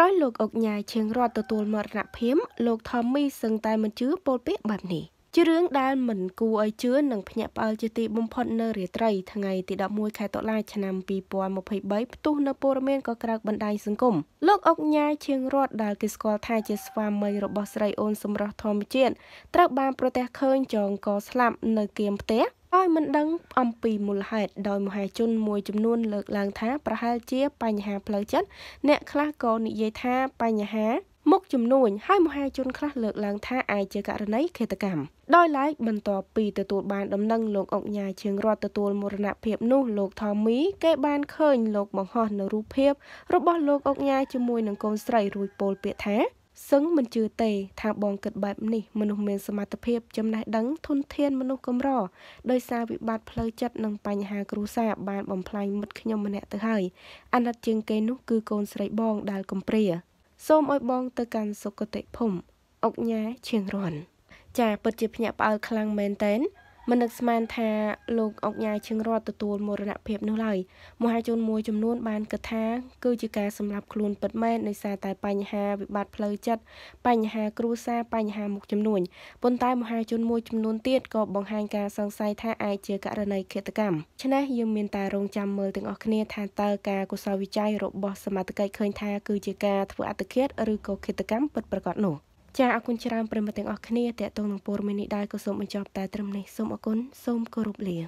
ក្រោយលោកអុកញ៉ាយឈៀងរត់ទទួលមរណភាពលោកថមមីសឹងតែមិនជឿពលពាកបែបនេះជារឿងដែលមិនគួរឲ្យជឿនិងភ្ញាក់ផ្អើលជាទីបំផុតនៅរាត្រី ថ្ងៃទី11ខែតុលា ឆ្នាំ2023ផ្ទុះនៅព័ត៌មានក៏ក្រៅបណ្ដាញសង្គមលោកអុកញ៉ាយឈៀងរត់ដែលគេស្គាល់ថាជាស្វាមីរបស់ស្រីអូនសម្រស់ធម្មជាតិត្រូវបានប្រទះឃើញចងកស្លាប់នៅគៀមផ្ទះដោយមិនដឹង អំពីមូលហេតុដោយមហាជនមួយចំនួនលើកឡើងថាប្រហែលជាបញ្ហាផ្លូវចិត្តអ្នកខ្លះក៏និយាយថាបញ្ហាមុខចំនួនហើយមហាជនខ្លះលើកឡើងថាអាចជាករណីឃាតកម្មដោយឡែកបន្ទាប់ពីទទួលបាន ដំណឹងលោកអង្គញាជាងរដ្ឋទទួលមរណភាពនោះលោកថមីគេបានឃើញ លោកបង្ហោះនៅរូបភាព របស់លោកអង្គញាជាមួយនឹងកូនស្រីរួចពោលពាក្យថាសឹងមិនជឿទេថាបងគិតបែបនេះមនុស្សមានសមត្ថភាពចំណេះដឹងធនធានមនុស្សកម្រដោយសារវិបត្តិផ្លូវចិត្តនិងបញ្ហាគ្រួសារបានបំផ្លាញមិត្តខ្ញុំម្នាក់ទៅហើយអាណិតជាងគេនោះគឺកូនស្រីបងដែលកំព្រាសូមឲ្យបងទៅកាន់សុគតិភូមិអុកញ៉ាឈៀងរន់ចាពិតជាភ្ញាក់ផ្អើលខ្លាំងមែនតើមិននឹកស្មានថាលោកអុកញ៉ាឈឹងរតទទួលមរណភាពនោះឡើយមហាជនមួយចំនួន បានកថាគឺជាការសម្លាប់ខ្លួនពិតមែនដោយសារតែបញ្ហាវិបត្តិផ្លូវចិត្តបញ្ហាគ្រួសារបញ្ហាមុខចំនួនប៉ុន្តែមហាជនមួយចំនួនទៀតក៏បង្ហាញការសង្ស័យថាអាចជាករណីឃាតកម្មឆ្នេះយើងមានតែរងចាំមើលទាំងអស់គ្នាថាតើការកុសលវិច័យរបស់សមត្ថកិច្ចឃើញថាគឺជាការធ្វើអត្តឃាតឬក៏ឃាតកម្មពិតប្រាកដនោះចាអរគុណច្រើនប្រិមត្តទាំងអស់គ្នាតេតងនឹងពរមេនេះដែរក៏សូមបញ្ចប់តែត្រឹមនេះសូមអរគុណសូមគោរពលា